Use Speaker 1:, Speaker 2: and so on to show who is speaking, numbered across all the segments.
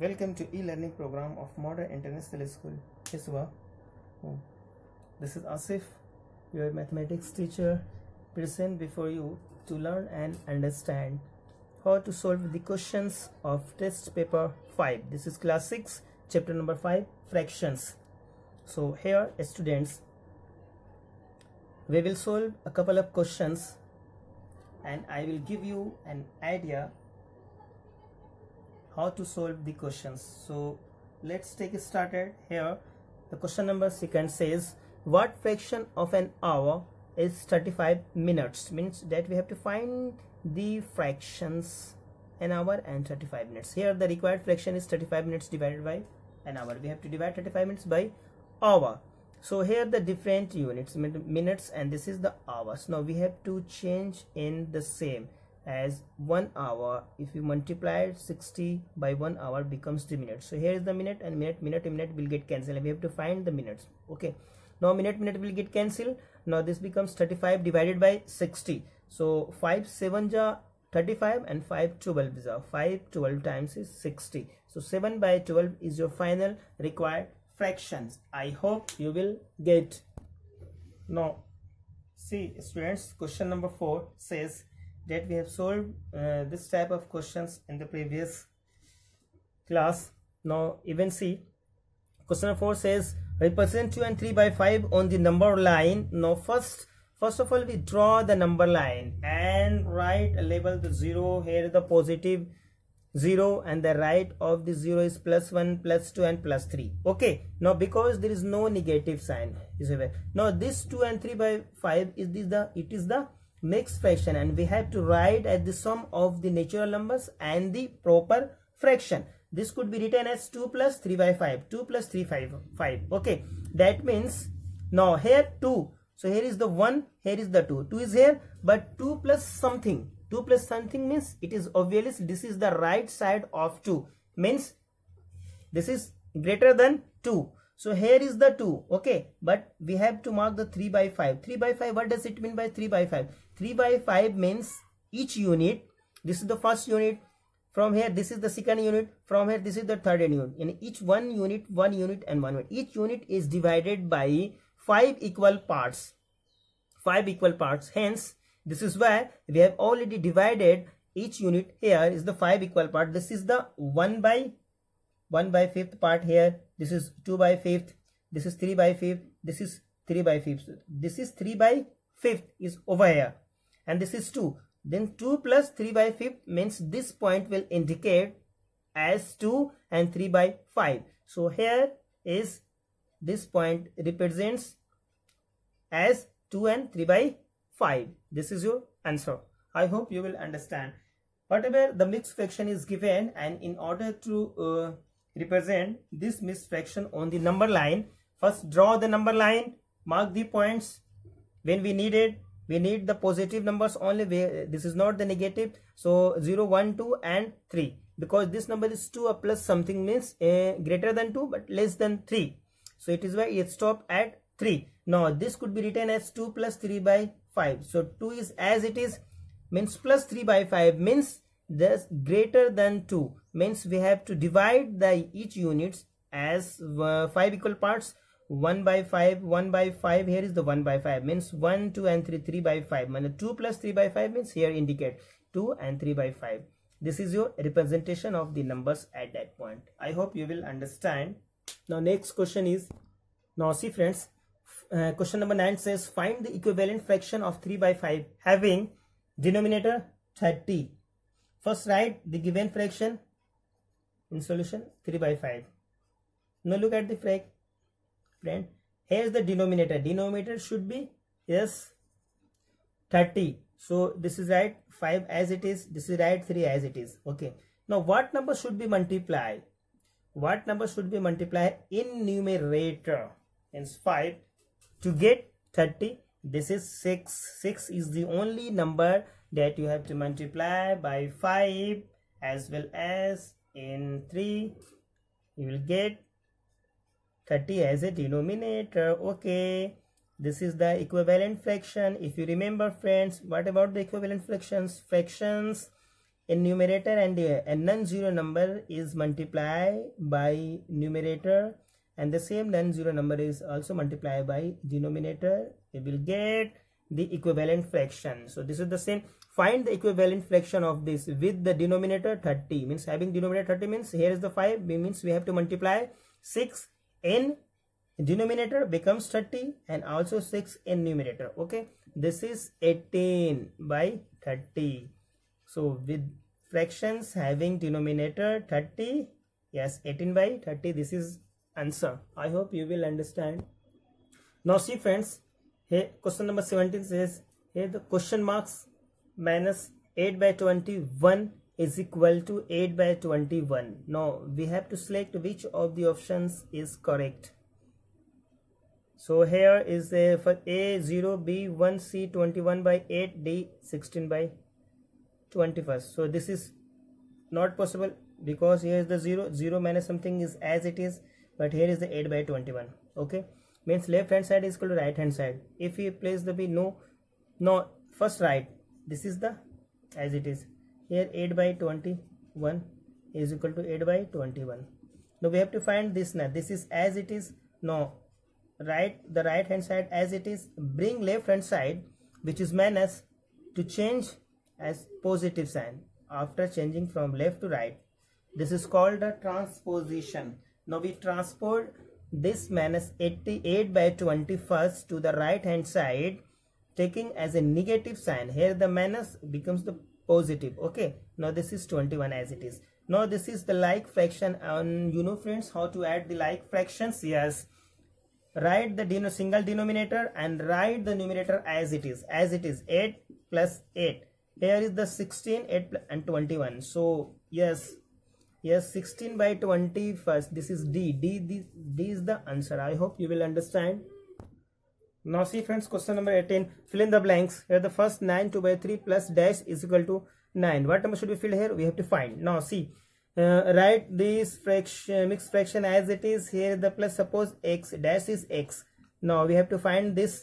Speaker 1: Welcome to e-learning program of Modern International School, ISWA. Hmm. This is Asif, your mathematics teacher, present before you to learn and understand how to solve the questions of test paper 5. This is class 6, chapter number 5, fractions. So here, students, we will solve a couple of questions and I will give you an idea how to solve the questions so let's take it started here the question number second says what fraction of an hour is 35 minutes means that we have to find the fractions an hour and 35 minutes here the required fraction is 35 minutes divided by an hour we have to divide 35 minutes by hour so here the different units minutes and this is the hours now we have to change in the same as 1 hour if you multiply 60 by 1 hour becomes two minutes so here is the minute and minute minute minute will get cancelled we have to find the minutes okay now minute minute will get cancelled now this becomes 35 divided by 60 so 5 7 ja 35 and 5 12 is 5 12 times is 60 so 7 by 12 is your final required fractions i hope you will get now see students question number 4 says that we have solved uh, this type of questions in the previous class now even see question number 4 says represent 2 and 3 by 5 on the number line now first first of all we draw the number line and write a label the 0 here the positive 0 and the right of the 0 is plus 1 plus 2 and plus 3 okay now because there is no negative sign is now this 2 and 3 by 5 is this the it is the mixed fraction and we have to write as the sum of the natural numbers and the proper fraction this could be written as 2 plus 3 by 5 2 plus 3 5 5 okay that means now here 2 so here is the 1 here is the 2 2 is here but 2 plus something 2 plus something means it is obvious this is the right side of 2 means this is greater than 2 so here is the 2 okay but we have to mark the 3 by 5 3 by 5 what does it mean by 3 by 5 3 by 5 means each unit this is the first unit from here this is the second unit from here this is the third unit in each one unit one unit and one unit each unit is divided by five equal parts five equal parts hence this is why we have already divided each unit here is the five equal part this is the one by one by fifth part here this is two by fifth this is three by fifth this is three by fifth this is three by fifth is over here and this is 2 then 2 plus 3 by 5 means this point will indicate as 2 and 3 by 5 so here is this point represents as 2 and 3 by 5 this is your answer i hope you will understand whatever the mixed fraction is given and in order to uh, represent this mixed fraction on the number line first draw the number line mark the points when we need it we need the positive numbers only this is not the negative so 0 1 2 and 3 because this number is 2 plus something means uh, greater than 2 but less than 3 so it is why it stop at 3 now this could be written as 2 plus 3 by 5 so 2 is as it is means plus 3 by 5 means this greater than 2 means we have to divide the each units as uh, 5 equal parts 1 by 5 1 by 5 here is the 1 by 5 means 1 2 and 3 3 by 5 minus 2 plus 3 by 5 means here indicate 2 and 3 by 5 this is your representation of the numbers at that point i hope you will understand now next question is now see friends uh, question number 9 says find the equivalent fraction of 3 by 5 having denominator 30 first write the given fraction in solution 3 by 5 now look at the frac friend here's the denominator denominator should be yes 30 so this is right 5 as it is this is right 3 as it is okay now what number should be multiplied what number should be multiplied in numerator means 5 to get 30 this is 6 6 is the only number that you have to multiply by 5 as well as in 3 you will get 30 as a denominator okay this is the equivalent fraction if you remember friends what about the equivalent fractions fractions in numerator and a non-zero number is multiplied by numerator and the same non-zero number is also multiplied by denominator we will get the equivalent fraction so this is the same find the equivalent fraction of this with the denominator 30 means having denominator 30 means here is the 5 means we have to multiply 6 in denominator becomes 30 and also 6 in numerator okay this is 18 by 30 so with fractions having denominator 30 yes 18 by 30 this is answer i hope you will understand now see friends here question number 17 says here the question marks minus 8 by 21 is equal to 8 by 21 now we have to select which of the options is correct so here is a for a 0 b 1 c 21 by 8 d 16 by 21 so this is not possible because here is the 0 0 minus something is as it is but here is the 8 by 21 okay means left hand side is equal to right hand side if we place the b no no first right this is the as it is here 8 by 21 is equal to 8 by 21 now we have to find this now this is as it is no right the right hand side as it is bring left hand side which is minus to change as positive sign after changing from left to right this is called a transposition now we transport this minus 88 by 21st to the right hand side taking as a negative sign here the minus becomes the positive okay now this is 21 as it is now this is the like fraction and you know friends how to add the like fractions yes write the den single denominator and write the numerator as it is as it is 8 plus 8 here is the 16 8 and 21 so yes yes 16 by 21st this is d d this d is the answer i hope you will understand now see friends question number 18 fill in the blanks here the first 9 2 by 3 plus dash is equal to 9 what number should we fill here we have to find now see uh, write this fraction mixed fraction as it is here the plus suppose x dash is x now we have to find this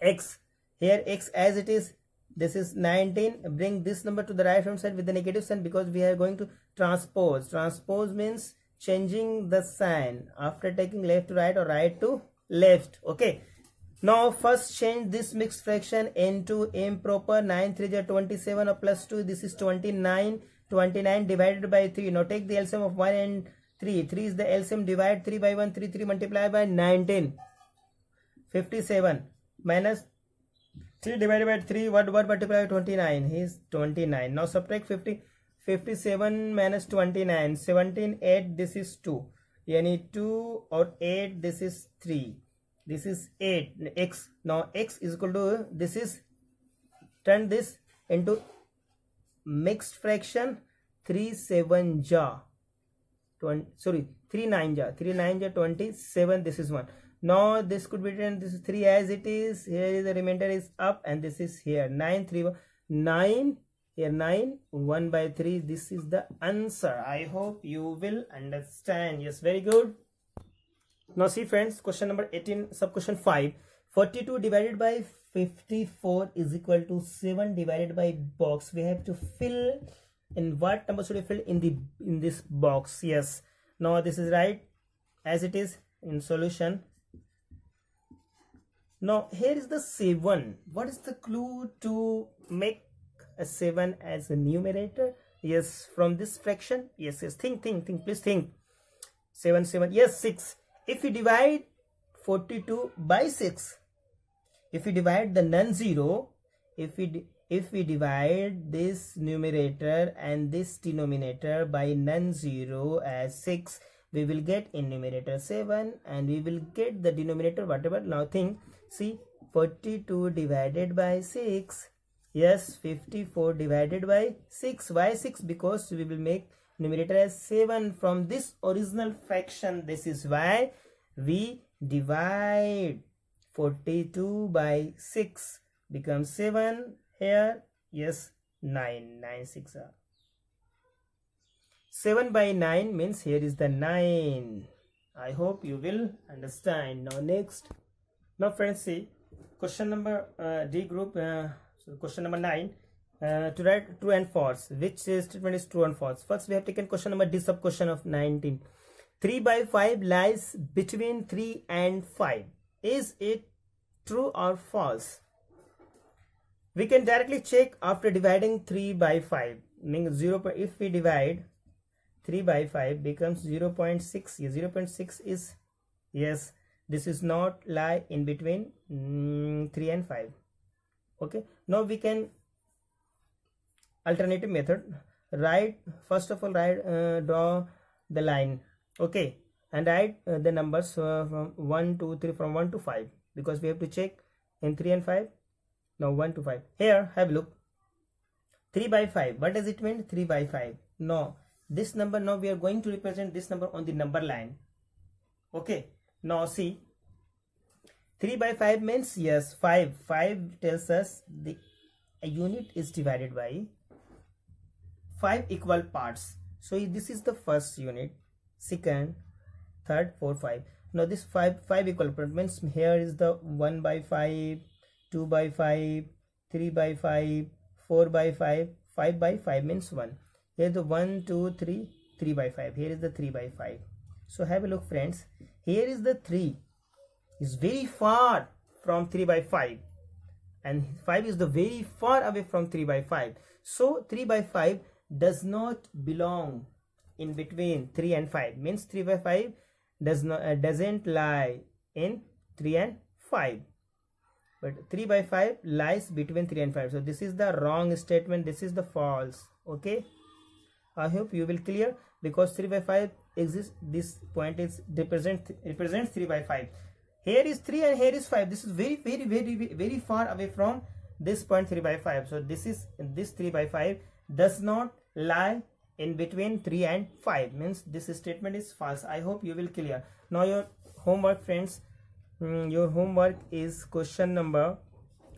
Speaker 1: x here x as it is this is 19 bring this number to the right hand side with the negative sign because we are going to transpose transpose means changing the sign after taking left to right or right to left okay now first change this mixed fraction into improper 9 3 is 27 or plus 2 this is 29 29 divided by 3 now take the LCM of 1 and 3 3 is the LCM divide 3 by 1 3 3 multiply by 19 57 minus 3 divided by 3 what what multiply by 29 he is 29 now subtract 50 57 minus 29 17 8 this is 2 any 2 or 8 this is 3 this is 8 x now x is equal to this is turn this into mixed fraction 3 7 ja 20 sorry 3 9 ja 3 9 ja 27 this is 1 now this could be written this is 3 as it is here is the remainder is up and this is here 9 3 9 here 9 1 by 3 this is the answer i hope you will understand yes very good now see friends question number 18 sub question 5 42 divided by 54 is equal to 7 divided by box we have to fill in what number should we fill in the in this box yes now this is right as it is in solution now here is the 7 what is the clue to make a 7 as a numerator yes from this fraction yes yes think think think please think 7 7 yes 6 if we divide 42 by 6 if we divide the non-zero if we if we divide this numerator and this denominator by non-zero as 6 we will get in numerator 7 and we will get the denominator whatever now think see 42 divided by 6 yes 54 divided by 6 why 6 because we will make numerator as 7 from this original fraction this is why we divide 42 by 6 becomes 7 here yes 9 9 6 are ah. 7 by 9 means here is the 9 i hope you will understand now next now friends see question number uh, d group uh, so question number 9 uh, to write true and false which statement is true and false first we have taken question number d sub question of 19 3 by 5 lies between 3 and 5 is it true or false we can directly check after dividing 3 by 5 Meaning 0 if we divide 3 by 5 becomes 0 0.6 yeah, 0 0.6 is yes this is not lie in between mm, 3 and 5 okay now we can alternative method write first of all write uh, draw the line okay and write uh, the numbers uh, from 1 2 3 from 1 to 5 because we have to check in 3 and 5 now 1 to 5 here have a look 3 by 5 what does it mean 3 by 5 no this number now we are going to represent this number on the number line okay now see 3 by 5 means yes 5 5 tells us the unit is divided by five equal parts so this is the first unit second third fourth, five now this five five equal parts means here is the one by five two by five three by five four by five five by five means one here the one two three three by five here is the three by five so have a look friends here is the three is very far from 3 by 5 and 5 is the very far away from 3 by 5 so 3 by 5 does not belong in between 3 and 5 means 3 by 5 does not uh, doesn't lie in 3 and 5 but 3 by 5 lies between 3 and 5 so this is the wrong statement this is the false okay i hope you will clear because 3 by 5 exists this point is represent represents 3 by 5 here is 3 and here is 5 this is very very very very far away from this point 3 by 5 so this is this 3 by 5 does not lie in between 3 and 5 means this statement is false i hope you will clear now your homework friends hmm, your homework is question number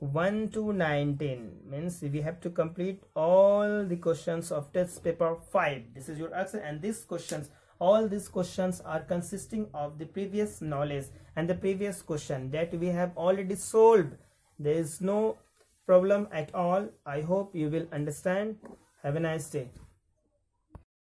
Speaker 1: 1 to 19 means we have to complete all the questions of test paper 5 this is your answer and these questions all these questions are consisting of the previous knowledge and the previous question that we have already solved there is no problem at all. I hope you will understand. Have a nice day.